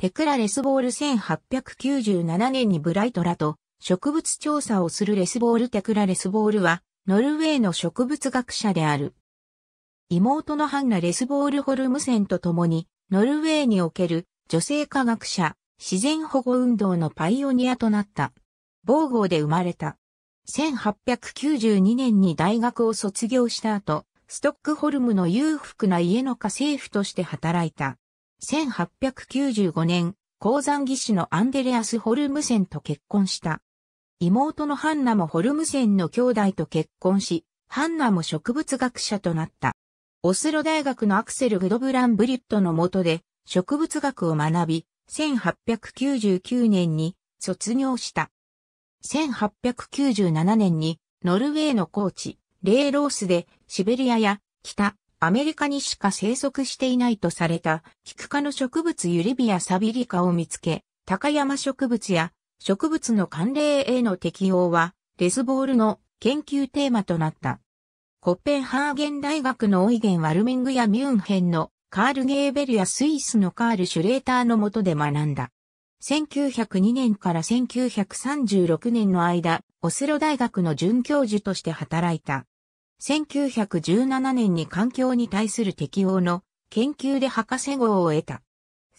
テクラレスボール1897年にブライトラと植物調査をするレスボールテクラレスボールは、ノルウェーの植物学者である。妹のハンナ・レスボールホルムセンと共に、ノルウェーにおける女性科学者、自然保護運動のパイオニアとなった。ボーゴーで生まれた。1892年に大学を卒業した後、ストックホルムの裕福な家の家政婦として働いた。1895年、鉱山技師のアンデレアス・ホルムセンと結婚した。妹のハンナもホルムセンの兄弟と結婚し、ハンナも植物学者となった。オスロ大学のアクセル・グドブラン・ブリットの下で植物学を学び、1899年に卒業した。1897年にノルウェーの高地、レーロースでシベリアや北アメリカにしか生息していないとされた、キク科の植物ユリビアサビリカを見つけ、高山植物や植物の関連への適応は、レスボールの研究テーマとなった。コッペンハーゲン大学のオイゲン・ワルミングやミュンヘンのカール・ゲーベルやスイスのカール・シュレーターの下で学んだ。1902年から1936年の間、オスロ大学の准教授として働いた。1917年に環境に対する適応の研究で博士号を得た。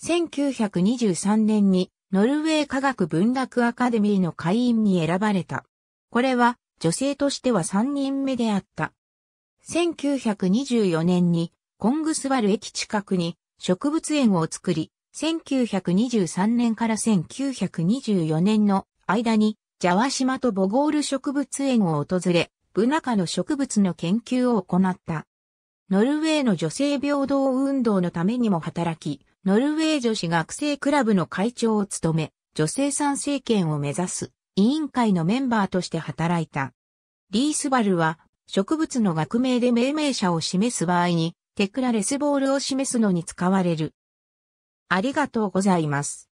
1923年にノルウェー科学文学アカデミーの会員に選ばれた。これは女性としては3人目であった。1924年にコングスバル駅近くに植物園を作り、1923年から1924年の間にジャワ島とボゴール植物園を訪れ、ブナ科の植物の研究を行った。ノルウェーの女性平等運動のためにも働き、ノルウェー女子学生クラブの会長を務め、女性参政権を目指す委員会のメンバーとして働いた。リースバルは植物の学名で命名者を示す場合にテクラレスボールを示すのに使われる。ありがとうございます。